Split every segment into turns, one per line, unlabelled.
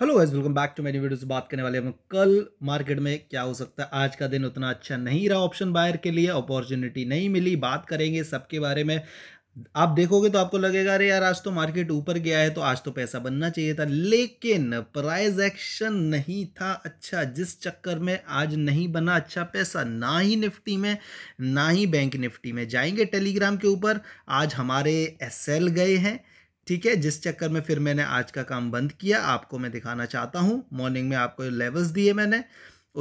hello guys welcome back to मेरी video से बात करने वाले हम कल मार्केट में क्या हो सकता है आज का दिन उतना अच्छा नहीं रहा ऑप्शन बायर के लिए अपॉर्चुनिटी नहीं मिली बात करेंगे सबके बारे में आप देखोगे तो आपको लगेगा अरे यार आज तो मार्केट ऊपर गया है तो आज तो पैसा बनना चाहिए था लेकिन प्राइस एक्शन नहीं था अच्छा जिस चक्कर में आज नहीं बना अच्छा पैसा ना ही निफ्टी में ना ही बैंक निफ्टी में जाएंगे टेलीग्राम के ऊपर आज हमारे एस गए हैं ठीक है जिस चक्कर में फिर मैंने आज का काम बंद किया आपको मैं दिखाना चाहता हूँ मॉर्निंग में आपको लेवल्स दिए मैंने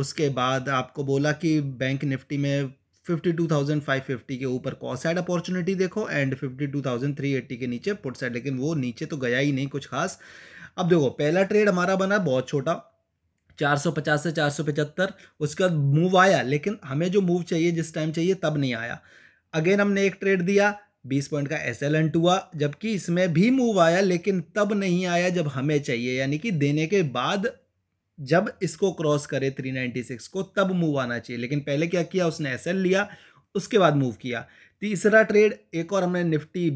उसके बाद आपको बोला कि बैंक निफ्टी में 52,550 के ऊपर कॉ साइड अपॉर्चुनिटी देखो एंड 52,380 के नीचे पुट साइड लेकिन वो नीचे तो गया ही नहीं कुछ खास अब देखो पहला ट्रेड हमारा बना बहुत छोटा 450 से 475 उसका मूव आया लेकिन हमें जो मूव चाहिए जिस टाइम चाहिए तब नहीं आया अगेन हमने एक ट्रेड दिया बीस पॉइंट का एस एल हुआ जबकि इसमें भी मूव आया लेकिन तब नहीं आया जब हमें चाहिए यानी कि देने के बाद जब इसको क्रॉस करे 396 को तब मूव आना चाहिए लेकिन पहले क्या किया उसने एस एल लिया उसके बाद मूव किया तीसरा ट्रेड एक और हमने निफ्टी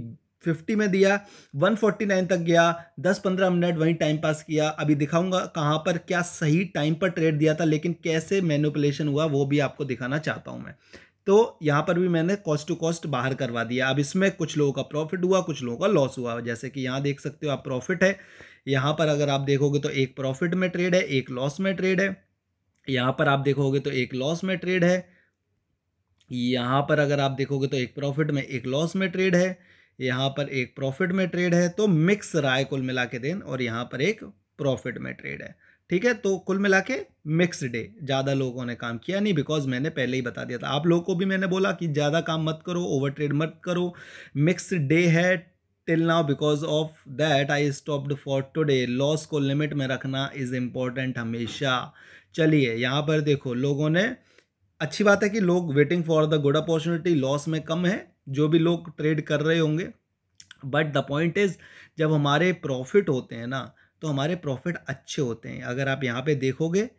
50 में दिया 149 तक गया 10-15 मिनट वहीं टाइम पास किया अभी दिखाऊंगा कहाँ पर क्या सही टाइम पर ट्रेड दिया था लेकिन कैसे मैनुपलेशन हुआ वो भी आपको दिखाना चाहता हूँ मैं तो यहाँ पर भी मैंने कॉस्ट टू कॉस्ट बाहर करवा दिया अब इसमें कुछ लोगों का प्रॉफिट हुआ कुछ लोगों का लॉस हुआ जैसे कि यहाँ देख सकते हो आप प्रॉफिट है यहाँ पर अगर आप देखोगे तो एक प्रॉफिट में ट्रेड है एक लॉस में ट्रेड है यहाँ पर आप देखोगे तो एक लॉस में ट्रेड है यहाँ पर अगर आप देखोगे तो एक प्रॉफिट में एक लॉस में ट्रेड है यहाँ पर एक प्रॉफिट में ट्रेड है तो मिक्स रहा है कुल मिला के देन और यहाँ पर एक प्रॉफिट में ट्रेड है ठीक है तो कुल मिला के मिक्सड डे ज़्यादा लोगों ने काम किया नहीं बिकॉज मैंने पहले ही बता दिया था आप लोगों को भी मैंने बोला कि ज़्यादा काम मत करो ओवर ट्रेड मत करो मिक्स डे है till now because of that I stopped for today loss को लिमिट में रखना इज़ इम्पॉर्टेंट हमेशा चलिए यहाँ पर देखो लोगों ने अच्छी बात है कि लोग waiting for the good opportunity loss में कम है जो भी लोग ट्रेड कर रहे होंगे बट द पॉइंट इज़ जब हमारे प्रॉफिट होते हैं ना तो हमारे प्रॉफिट अच्छे होते हैं अगर आप यहाँ पे देखोगे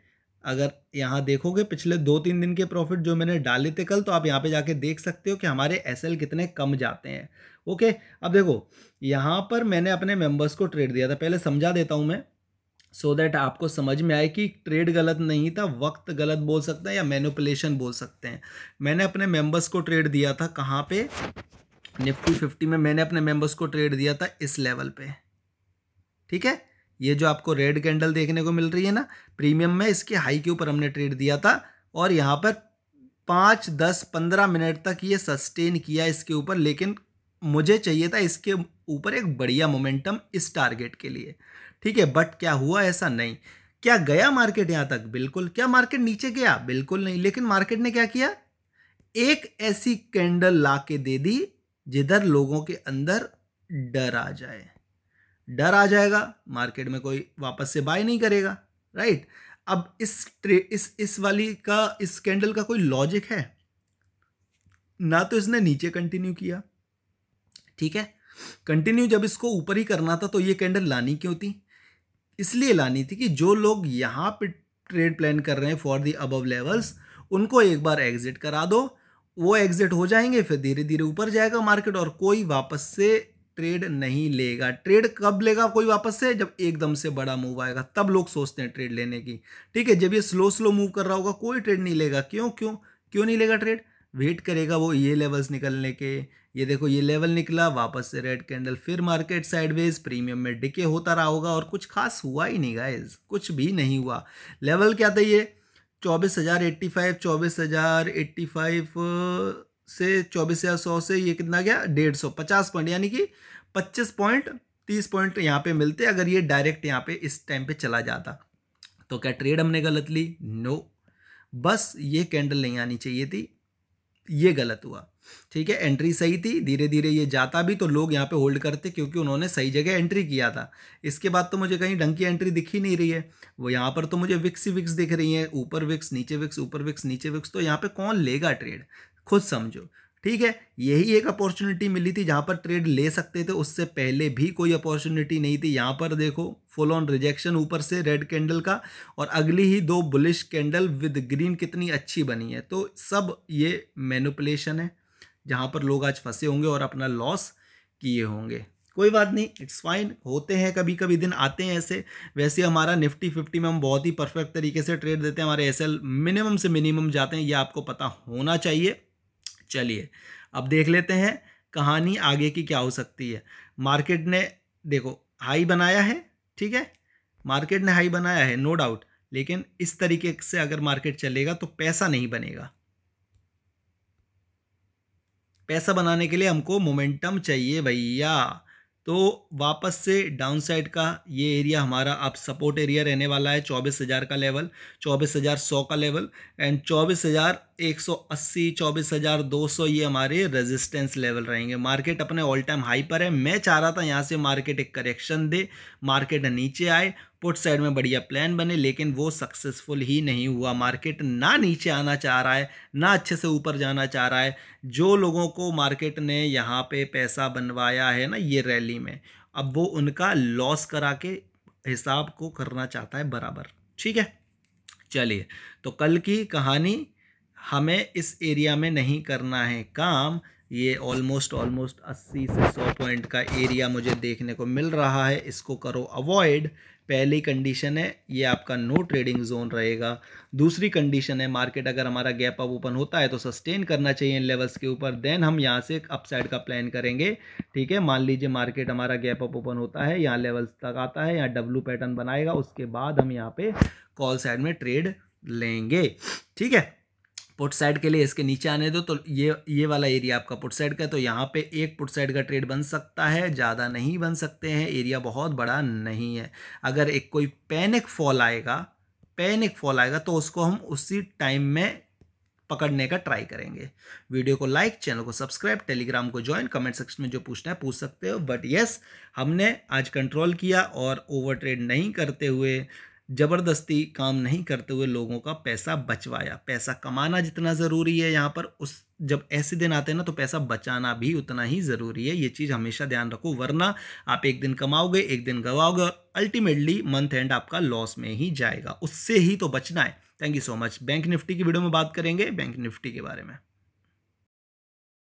अगर यहाँ देखोगे पिछले दो तीन दिन के प्रॉफिट जो मैंने डाले थे कल तो आप यहाँ पे जाके देख सकते हो कि हमारे एस कितने कम जाते हैं ओके अब देखो यहाँ पर मैंने अपने मेम्बर्स को ट्रेड दिया था पहले समझा देता हूँ मैं सो so दैट आपको समझ में आए कि ट्रेड गलत नहीं था वक्त गलत बोल सकते हैं या मैनुपलेशन बोल सकते हैं मैंने अपने मेम्बर्स को ट्रेड दिया था कहाँ पर निफ्टी फिफ्टी में मैंने अपने मेम्बर्स को ट्रेड दिया था इस लेवल पर ठीक है ये जो आपको रेड कैंडल देखने को मिल रही है ना प्रीमियम में इसके हाई के ऊपर हमने ट्रेड दिया था और यहाँ पर पाँच दस पंद्रह मिनट तक ये सस्टेन किया इसके ऊपर लेकिन मुझे चाहिए था इसके ऊपर एक बढ़िया मोमेंटम इस टारगेट के लिए ठीक है बट क्या हुआ ऐसा नहीं क्या गया मार्केट यहाँ तक बिल्कुल क्या मार्केट नीचे गया बिल्कुल नहीं लेकिन मार्केट ने क्या किया एक ऐसी कैंडल ला के दे दी जिधर लोगों के अंदर डर आ जाए डर आ जाएगा मार्केट में कोई वापस से बाय नहीं करेगा राइट अब इस ट्रे इस इस वाली का इस कैंडल का कोई लॉजिक है ना तो इसने नीचे कंटिन्यू किया ठीक है कंटिन्यू जब इसको ऊपर ही करना था तो ये कैंडल लानी क्यों थी इसलिए लानी थी कि जो लोग यहाँ पे ट्रेड प्लान कर रहे हैं फॉर दी अबव लेवल्स उनको एक बार एग्जिट करा दो वो एग्जिट हो जाएंगे फिर धीरे धीरे ऊपर जाएगा मार्केट और कोई वापस से ट्रेड नहीं लेगा ट्रेड कब लेगा कोई वापस से जब एकदम से बड़ा मूव आएगा तब लोग सोचते हैं ट्रेड लेने की ठीक है जब ये स्लो स्लो मूव कर रहा होगा कोई ट्रेड नहीं लेगा क्यों क्यों क्यों नहीं लेगा ट्रेड वेट करेगा वो ये लेवल्स निकलने के ये देखो ये लेवल निकला वापस से रेड कैंडल फिर मार्केट साइडवेज प्रीमियम में डिके होता रहा होगा और कुछ खास हुआ ही नहीं गाइज कुछ भी नहीं हुआ लेवल क्या था ये चौबीस हज़ार एट्टी फाइव चौबीस हज़ार एट्टी फाइव से चौबीस हज़ार सौ से ये कितना गया डेढ़ सौ पचास पॉइंट यानी कि पच्चीस पॉइंट तीस पॉइंट यहाँ पे मिलते अगर ये डायरेक्ट यहाँ पे इस टाइम पे चला जाता तो क्या ट्रेड हमने गलत ली नो बस ये कैंडल नहीं आनी चाहिए थी ये गलत हुआ ठीक है एंट्री सही थी धीरे धीरे ये जाता भी तो लोग यहाँ पे होल्ड करते क्योंकि उन्होंने सही जगह एंट्री किया था इसके बाद तो मुझे कहीं डंकी एंट्री दिख ही नहीं रही है वो यहाँ पर तो मुझे विक्स ही विक्स दिख रही है ऊपर विक्स नीचे विक्स ऊपर विक्स नीचे विक्स तो यहाँ पे कौन लेगा ट्रेड खुद समझो ठीक है यही एक अपॉर्चुनिटी मिली थी जहाँ पर ट्रेड ले सकते थे उससे पहले भी कोई अपॉर्चुनिटी नहीं थी यहाँ पर देखो फुल ऑन रिजेक्शन ऊपर से रेड कैंडल का और अगली ही दो बुलिश कैंडल विद ग्रीन कितनी अच्छी बनी है तो सब ये मैनुपलेशन है जहाँ पर लोग आज फंसे होंगे और अपना लॉस किए होंगे कोई बात नहीं इट्स फाइन होते हैं कभी कभी दिन आते हैं ऐसे वैसे हमारा निफ्टी फिफ्टी में हम बहुत ही परफेक्ट तरीके से ट्रेड देते हैं हमारे एस मिनिमम से मिनिमम जाते हैं ये आपको पता होना चाहिए चलिए अब देख लेते हैं कहानी आगे की क्या हो सकती है मार्केट ने देखो हाई बनाया है ठीक है मार्केट ने हाई बनाया है नो डाउट लेकिन इस तरीके से अगर मार्केट चलेगा तो पैसा नहीं बनेगा पैसा बनाने के लिए हमको मोमेंटम चाहिए भैया तो वापस से डाउन साइड का ये एरिया हमारा अब सपोर्ट एरिया रहने वाला है चौबीस हज़ार का लेवल चौबीस हज़ार सौ का लेवल एंड चौबीस हज़ार एक सौ अस्सी चौबीस हज़ार दो सौ ये हमारे रेजिस्टेंस लेवल रहेंगे मार्केट अपने ऑल टाइम हाई पर है मैं चाह रहा था यहाँ से मार्केट एक करेक्शन दे मार्केट नीचे आए पुट साइड में बढ़िया प्लान बने लेकिन वो सक्सेसफुल ही नहीं हुआ मार्केट ना नीचे आना चाह रहा है ना अच्छे से ऊपर जाना चाह रहा है जो लोगों को मार्केट ने यहाँ पर पैसा बनवाया है ना ये रैली में अब वो उनका लॉस करा के हिसाब को करना चाहता है बराबर ठीक है चलिए तो कल की कहानी हमें इस एरिया में नहीं करना है काम ये ऑलमोस्ट ऑलमोस्ट 80 से 100 पॉइंट का एरिया मुझे देखने को मिल रहा है इसको करो अवॉइड पहली कंडीशन है ये आपका नो ट्रेडिंग जोन रहेगा दूसरी कंडीशन है मार्केट अगर हमारा गैप अप ओपन होता है तो सस्टेन करना चाहिए इन लेवल्स के ऊपर देन हम यहाँ से अपसाइड का प्लान करेंगे ठीक है मान लीजिए मार्केट हमारा गैप अप ओपन होता है यहाँ लेवल्स तक आता है यहाँ डब्लू पैटर्न बनाएगा उसके बाद हम यहाँ पे कॉल साइड में ट्रेड लेंगे ठीक है पुट साइड के लिए इसके नीचे आने दो तो ये ये वाला एरिया आपका पुट साइड का तो यहाँ पे एक पुट साइड का ट्रेड बन सकता है ज़्यादा नहीं बन सकते हैं एरिया बहुत बड़ा नहीं है अगर एक कोई पैनिक फॉल आएगा पैनिक फॉल आएगा तो उसको हम उसी टाइम में पकड़ने का ट्राई करेंगे वीडियो को लाइक चैनल को सब्सक्राइब टेलीग्राम को ज्वाइन कमेंट सेक्शन में जो पूछना है पूछ सकते हो बट यस हमने आज कंट्रोल किया और ओवर ट्रेड नहीं करते हुए ज़बरदस्ती काम नहीं करते हुए लोगों का पैसा बचवाया पैसा कमाना जितना ज़रूरी है यहाँ पर उस जब ऐसे दिन आते हैं ना तो पैसा बचाना भी उतना ही ज़रूरी है ये चीज़ हमेशा ध्यान रखो वरना आप एक दिन कमाओगे एक दिन गवाओगे और अल्टीमेटली मंथ एंड आपका लॉस में ही जाएगा उससे ही तो बचना है thank you so much Bank Nifty की वीडियो में बात करेंगे बैंक निफ्टी के बारे में